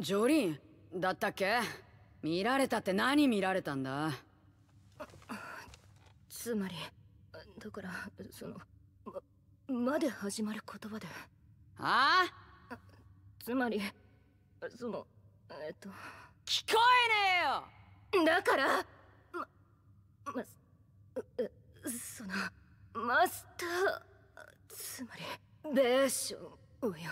ジョリンだったっけ見られたって何見られたんだつまりだからそのままで始まる言葉ではあつまりそのえっと聞こえねえよだからままそのマスターつまりベーションをよ